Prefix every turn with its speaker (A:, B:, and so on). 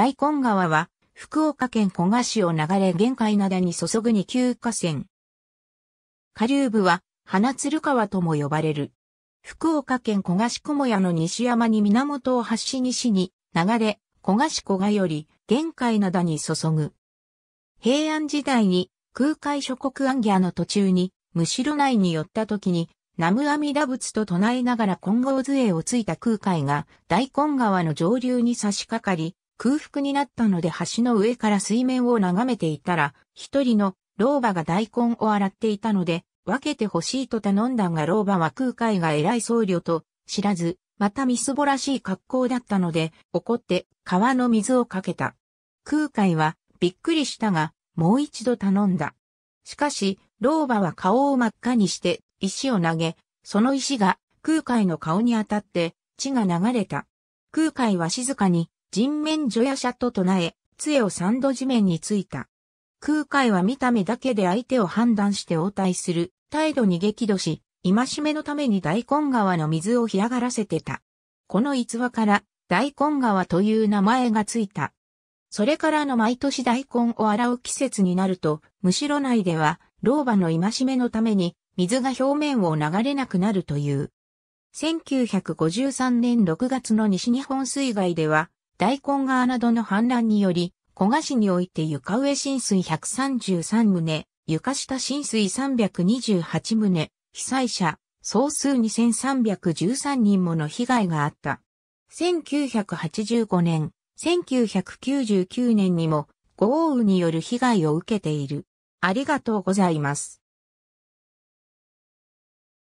A: 大根川は、福岡県古賀市を流れ玄界灘に注ぐ二級河川。下流部は、花鶴川とも呼ばれる。福岡県古賀市小屋の西山に源を発し西に流れ、古賀市古賀より玄海灘に注ぐ。平安時代に空海諸国ンギの途中に、むしろ内に寄った時に、南無阿弥陀仏と唱えながら金剛杖をついた空海が大根川の上流に差し掛かり、空腹になったので橋の上から水面を眺めていたら、一人の老婆が大根を洗っていたので、分けてほしいと頼んだが老婆は空海が偉い僧侶と知らず、またみすぼらしい格好だったので、怒って川の水をかけた。空海はびっくりしたが、もう一度頼んだ。しかし、老婆は顔を真っ赤にして石を投げ、その石が空海の顔に当たって血が流れた。空海は静かに人面除夜者と唱え、杖を三度地面についた。空海は見た目だけで相手を判断して応対する、態度に激怒し、今しめのために大根川の水を干上がらせてた。この逸話から、大根川という名前がついた。それからの毎年大根を洗う季節になると、むしろ内では、老婆の今しめのために、水が表面を流れなくなるという。1953年6月の西日本水害では、大根川などの氾濫により、小賀市において床上浸水133棟、床下浸水328棟、被災者、総数2313人もの被害があった。1985年、1999年にも豪雨による被害を受けている。ありがとうござ
B: います。